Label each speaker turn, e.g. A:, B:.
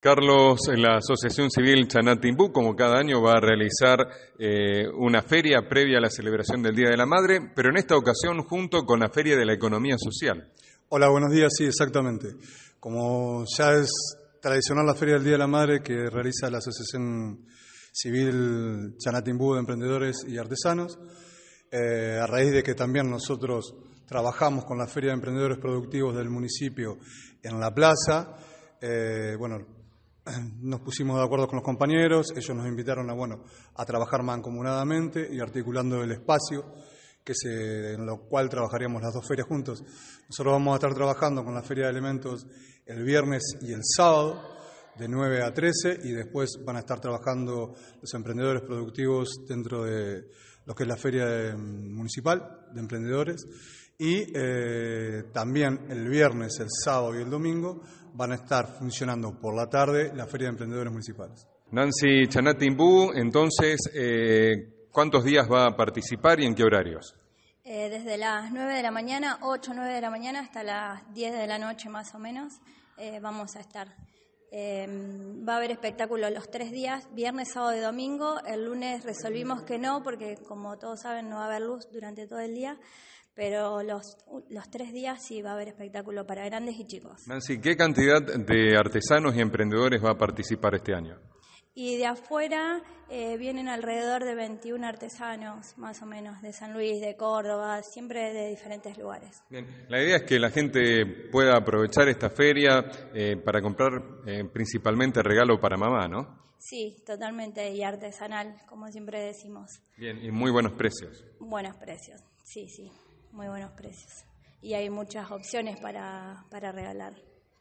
A: Carlos, la Asociación Civil Chanatimbú, como cada año, va a realizar eh, una feria previa a la celebración del Día de la Madre, pero en esta ocasión junto con la Feria de la Economía Social.
B: Hola, buenos días, sí, exactamente. Como ya es tradicional la Feria del Día de la Madre que realiza la Asociación Civil Chanatimbú de Emprendedores y Artesanos, eh, a raíz de que también nosotros trabajamos con la Feria de Emprendedores Productivos del municipio en la plaza, eh, bueno, nos pusimos de acuerdo con los compañeros, ellos nos invitaron a, bueno, a trabajar mancomunadamente y articulando el espacio en lo cual trabajaríamos las dos ferias juntos. Nosotros vamos a estar trabajando con la Feria de Elementos el viernes y el sábado, de 9 a 13, y después van a estar trabajando los emprendedores productivos dentro de lo que es la Feria mm, Municipal de Emprendedores. Y eh, también el viernes, el sábado y el domingo van a estar funcionando por la tarde la Feria de Emprendedores Municipales.
A: Nancy Chanatimbú, entonces, eh, ¿cuántos días va a participar y en qué horarios?
C: Eh, desde las 9 de la mañana, 8, 9 de la mañana, hasta las 10 de la noche más o menos, eh, vamos a estar. Em, va a haber espectáculo los tres días, viernes, sábado y domingo. El lunes resolvimos que no, porque como todos saben no va a haber luz durante todo el día, pero los, los tres días sí va a haber espectáculo para grandes y chicos.
A: Nancy, ¿qué cantidad de artesanos y emprendedores va a participar este año?
C: y de afuera eh, vienen alrededor de 21 artesanos, más o menos, de San Luis, de Córdoba, siempre de diferentes lugares. Bien,
A: la idea es que la gente pueda aprovechar esta feria eh, para comprar eh, principalmente regalo para mamá, ¿no?
C: Sí, totalmente, y artesanal, como siempre decimos. Bien, y muy buenos precios. Buenos precios, sí, sí, muy buenos precios. Y hay muchas opciones para regalar.